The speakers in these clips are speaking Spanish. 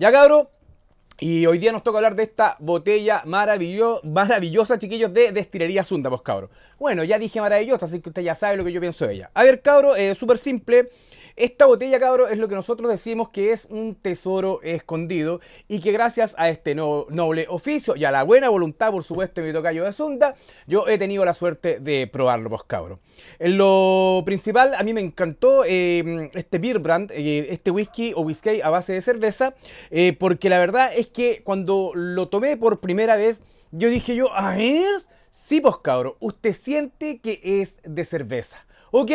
Ya cabro. Y hoy día nos toca hablar de esta botella maravillosa, chiquillos, de destilería Sunda, pues cabro. Bueno, ya dije maravillosa, así que usted ya sabe lo que yo pienso de ella. A ver, cabro, es eh, súper simple. Esta botella, cabro, es lo que nosotros decimos que es un tesoro escondido y que gracias a este noble oficio y a la buena voluntad, por supuesto, de mi tocayo de Sunda, yo he tenido la suerte de probarlo, pues, cabros. En lo principal, a mí me encantó em, este beer brand, eh, este whisky o whisky a base de cerveza, eh, porque la verdad es que cuando lo tomé por primera vez, yo dije yo, a ver... Sí, pues cabro, usted siente que es de cerveza. Ok,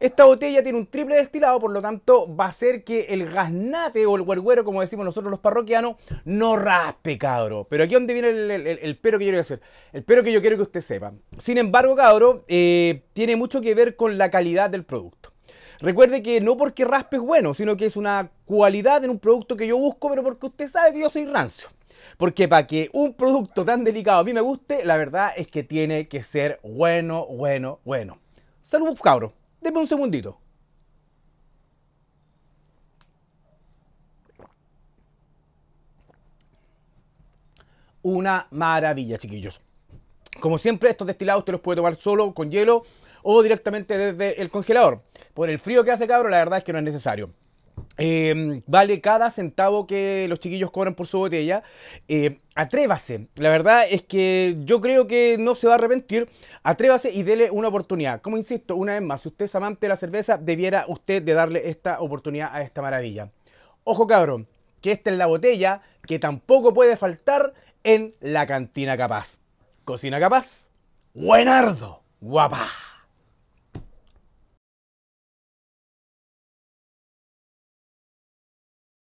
esta botella tiene un triple destilado, por lo tanto va a ser que el gasnate o el huerguero, como decimos nosotros los parroquianos, no raspe, cabro. Pero aquí donde viene el, pero que yo quiero decir, el pero que yo quiero que usted sepa. Sin embargo, cabro, eh, tiene mucho que ver con la calidad del producto. Recuerde que no porque raspe es bueno, sino que es una cualidad en un producto que yo busco, pero porque usted sabe que yo soy rancio. Porque para que un producto tan delicado a mí me guste, la verdad es que tiene que ser bueno, bueno, bueno. Saludos cabro. Deme un segundito. Una maravilla, chiquillos. Como siempre, estos destilados te los puede tomar solo, con hielo o directamente desde el congelador. Por el frío que hace, cabro, la verdad es que no es necesario. Em, vale cada centavo que los chiquillos cobran por su botella. Em, atrévase. La verdad es que yo creo que no se va a arrepentir. Atrévase y dele una oportunidad. Como insisto, una vez más, si usted es amante de la cerveza, debiera usted de darle esta oportunidad a esta maravilla. Ojo cabrón, que esta es la botella que tampoco puede faltar en la cantina capaz. Cocina capaz. Buenardo. Guapa.